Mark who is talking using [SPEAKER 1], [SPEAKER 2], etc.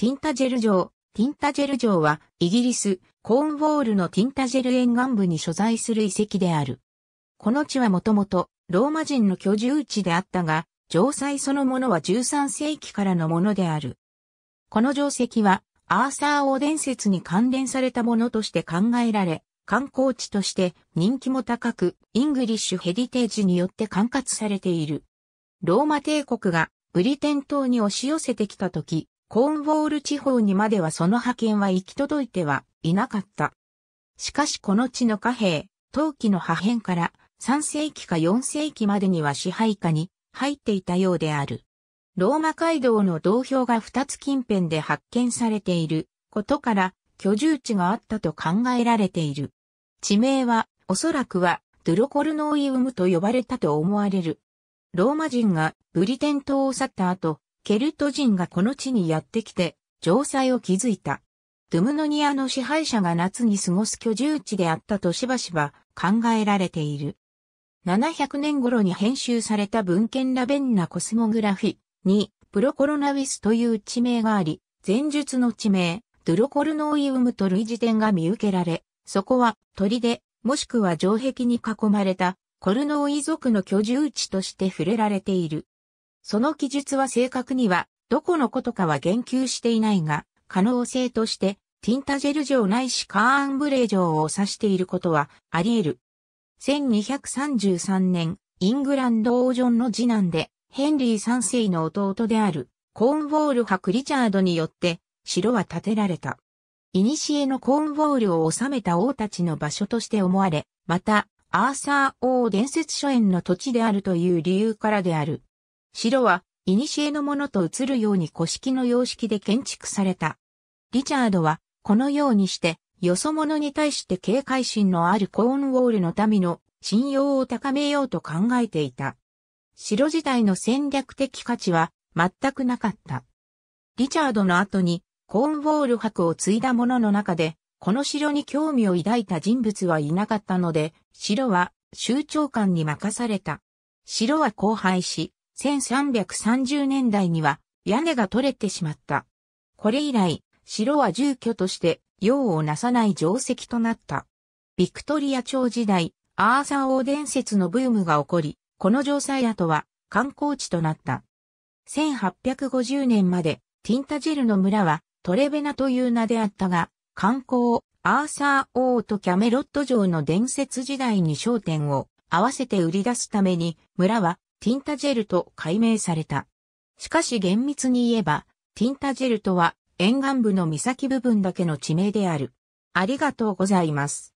[SPEAKER 1] ティンタジェル城。ティンタジェル城は、イギリス、コーンウォールのティンタジェル沿岸部に所在する遺跡である。この地はもともと、ローマ人の居住地であったが、城塞そのものは13世紀からのものである。この城石は、アーサー王伝説に関連されたものとして考えられ、観光地として人気も高く、イングリッシュヘリテージによって管轄されている。ローマ帝国がブリテン島に押し寄せてきた時、コーンウォール地方にまではその派遣は行き届いてはいなかった。しかしこの地の貨幣、陶器の破片から3世紀か4世紀までには支配下に入っていたようである。ローマ街道の道標が2つ近辺で発見されていることから居住地があったと考えられている。地名はおそらくはドゥロコルノイウムと呼ばれたと思われる。ローマ人がブリテン島を去った後、ケルト人がこの地にやってきて、城塞を築いた。ドゥムノニアの支配者が夏に過ごす居住地であったとしばしば考えられている。700年頃に編集された文献ラベンナコスモグラフィに、プロコロナウィスという地名があり、前述の地名、ドゥロコルノイウムと類似点が見受けられ、そこは鳥で、もしくは城壁に囲まれた、コルノーイ族の居住地として触れられている。その記述は正確には、どこのことかは言及していないが、可能性として、ティンタジェル城ないしカーンブレー城を指していることはあり得る。1233年、イングランド王ジョンの次男で、ヘンリー三世の弟である、コーンウォール派リチャードによって、城は建てられた。古のコーンウォールを治めた王たちの場所として思われ、また、アーサー王伝説書園の土地であるという理由からである。城は、古のものと映るように古式の様式で建築された。リチャードは、このようにして、よそ者に対して警戒心のあるコーンウォールの民の信用を高めようと考えていた。城自体の戦略的価値は全くなかった。リチャードの後にコーンウォール博を継いだ者の中で、この城に興味を抱いた人物はいなかったので、城は州長官に任された。城は荒廃し、1330年代には屋根が取れてしまった。これ以来、城は住居として用をなさない定石となった。ビクトリア朝時代、アーサー王伝説のブームが起こり、この城塞跡は観光地となった。1850年までティンタジェルの村はトレベナという名であったが、観光、アーサー王とキャメロット城の伝説時代に焦点を合わせて売り出すために村はティンタジェルと改名された。しかし厳密に言えば、ティンタジェルとは沿岸部の岬部分だけの地名である。ありがとうございます。